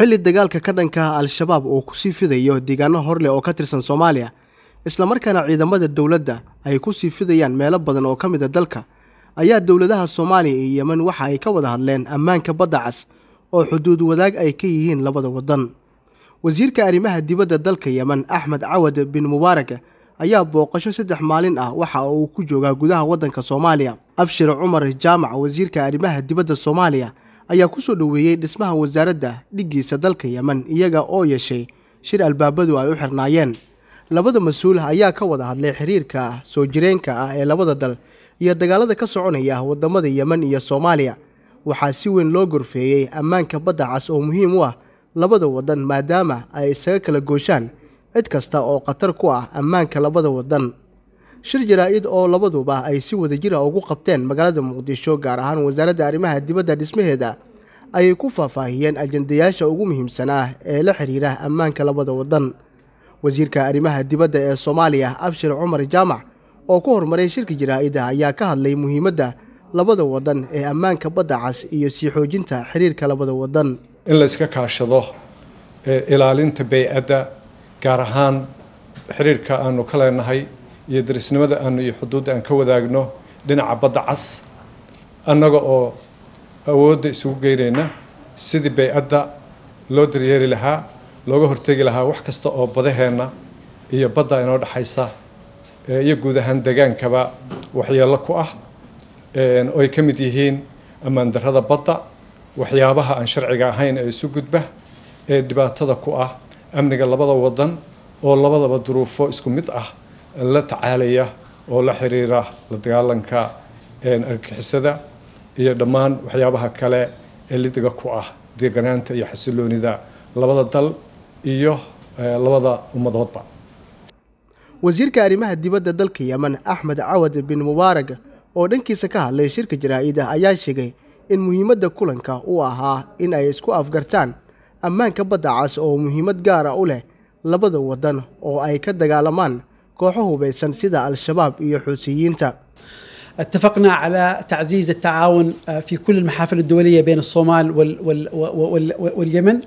xilli dagaalka ka dhanka al-shabaab oo sii fidayo deegaano horleh oo ka tirsan soomaaliya isla markaana ciidamada dowladda ay ku sii fidayaan meelo badan oo ka mid a ah dalka ayaa dowladaha soomaaliya iyo yemen waxa ay ka wada hadleen ammaanka badda cas oo xuduud wadaag ay ka yihiin labada waddan wasiirka arrimaha dibadda dalka yemen axmed cawad bin mubaarak ayaa booqasho saddex maalin ah waxa uu ku joogaa gudaha waddanka soomaaliya abshir cumar jaamac wasiirka arrimaha dibadda soomaaliya ayaa ku soo dhoweeyey dhismaha wasaaradda dhiggiisa dalka yemen iyaga oo yeeshay shir albaabadu ay u xirnaayeen labada mas-uul ayaa ka wada hadlay xiriirka soo jireenka ah ee labada dal iyo dagaalada ka soconaya waddamada yemen iyo soomaaliya waxaa si weyn loo gorfeeyey ammaanka badda cas oo muhiim u ah labada waddan maadaama ay isaga kala gooshaan cid kasta oo khatar ku ah ammaanka labada waddan shir jaraa'id oo labaduba ay si wadajira ah ugu qabteen magaalada muqdisho gaar ahaan wasaaradda arrimaha dibadda dhismaheeda ayay ku faahfaahiyeen ajendayaasha ugu muhiimsanaa ee la xidhiira ammaanka labada waddan wasiirka arrimaha dibadda ee soomaaliya abshir cumar jaamac oo ku horumaray shirka jaraa'ida ayaa ka hadlay muhiimadda labada waddan ee ammaanka badda cas iyo sii xoojinta xidhiirka labada waddan in layska kaashado ilaalinta bay-adda gaar ahaan xidhiirka aanu ka leenahay iyo darisnimada aanu iyo xuduudda aan ka wadaagno dhinaca badda cas annaga oo awoodda isugu geyneyna sidii bay-adda loo daryeeli lahaa looga hortegi lahaa wax kasta oo badaheenna iyo badda inoo dhexaysa iyo guud ahaan degaankaba waxyeello ku ah oo ay ka mid yihiin ammaan darrada badda waxyaabaha aan sharciga ahayn ee isu gudba ee dhibaatada ku ah amniga labada wadan oo labadaba duruufo isku mid ah la tacaalaya oo la xiriira la dagaalanka argixisada iyo dhammaan waxyaabaha kale ee lidiga ku ah deeganaanta iyo xasiloonida labada dal iyo eh, labada ummadoodba wasiirka arrimaha dibadda dalka yemen axmed cawad bin mubaarag oo dhankiisa ka hadlay shirka jaraa'id ayaa sheegay in muhiimadda kulanka u ahaa in ay isku afgartaan ammaanka badda cas oo muhiimad gaara ah u leh labada waddan oo ay ka dagaalamaan kooxo hubaysan sida al-shabaab iyo xuusiyiinta اتفقنا على تعزيز التعاون آه، في كل المحافل الدولية بين الصومال وال وال وال واليمن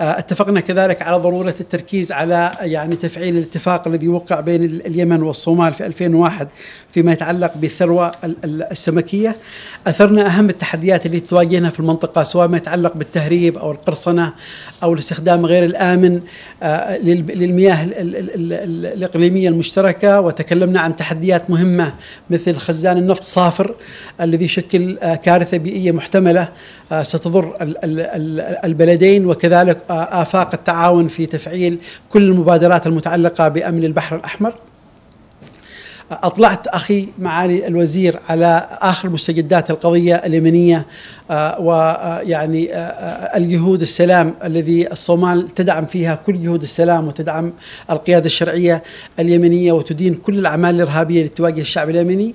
آه، اتفقنا كذلك على ضرورة التركيز على يعني تفعيل الاتفاق الذي وقع بين اليمن والصومال في 2001 فيما يتعلق بالثروة السمكية أثرنا أهم التحديات اللي تواجهنا في المنطقة سواء ما يتعلق بالتهريب أو القرصنة أو الاستخدام غير الآمن آه، للمياه الإقليمية المشتركة وتكلمنا عن تحديات مهمة مثل خزان النفط صافر الذي يشكل آه، كارثة بيئية محتملة ستضر البلدين وكذلك آفاق التعاون في تفعيل كل المبادرات المتعلقة بأمن البحر الأحمر أطلعت أخي معالي الوزير على آخر مستجدات القضية اليمنية ويعني الجهود السلام الذي الصومال تدعم فيها كل جهود السلام وتدعم القيادة الشرعية اليمنية وتدين كل الأعمال الإرهابية لتواجه الشعب اليمني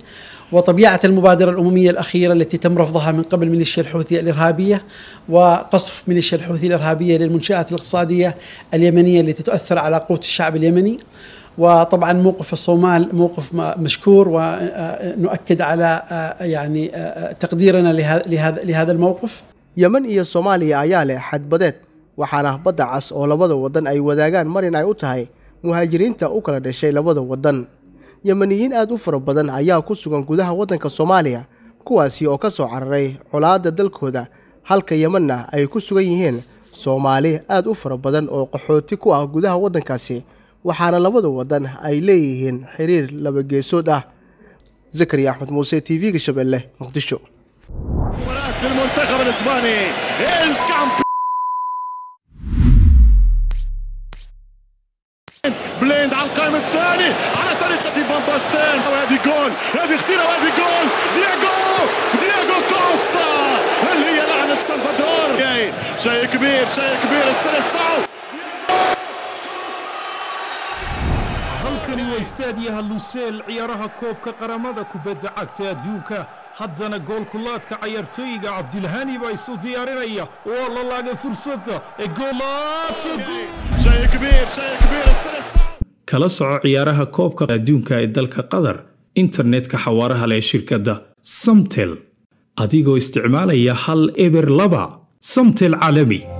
وطبيعة المبادرة الأممية الأخيرة التي تم رفضها من قبل ميليشيا الحوثي الإرهابية وقصف ميليشيا الحوثي الإرهابية للمنشآت الاقتصادية اليمنية التي تؤثر على قوة الشعب اليمني وطبعا موقف الصومال موقف مشكور ونؤكد على آه، يعني آه، آه، تقديرنا لهذا لهذا الموقف يمن هي الصومالية أيالة حد بدت waxaana badacas oo labada wadan ay wadaagaan marin ay u tahay muhaajiriinta u kala dhashay yemaniyiin aad u fara badan ayaa ku sugan gudaha waddanka soomaaliya kuwaasi oo ka soo cararay colaadda dalkooda halka yemanna ay ku sugan yihiin soomaali aad u fara badan oo qaxooti ku ah gudaha waddankaasi waxaana labada waddan ay leeyihiin xiriir labageesood ah zakariya axmed muuse t v-ga shabeelle muqdisho بليند على القائم الثاني على طريقة فان باستين وهذه جول هذه خطيرة وهذه جول دياغو دياغو كوستا هل هي لعنة سلفادور شيء كبير شيء كبير السلسعو halkani waa istaadyaha luseel ciyaaraha koobka qaramada kubadda cagta adduunka haddana goolkulaadka cayaartooyiga cabdilhani baa isu diyaarinaya waa la laagay fursadda ee goolaadka kala soco ciyaaraha koobka adduunka ee dalka qatar internetka xawaaraha leh ee shirkadda samtel adigoo isticmaalaya hal eber laba samtel caalami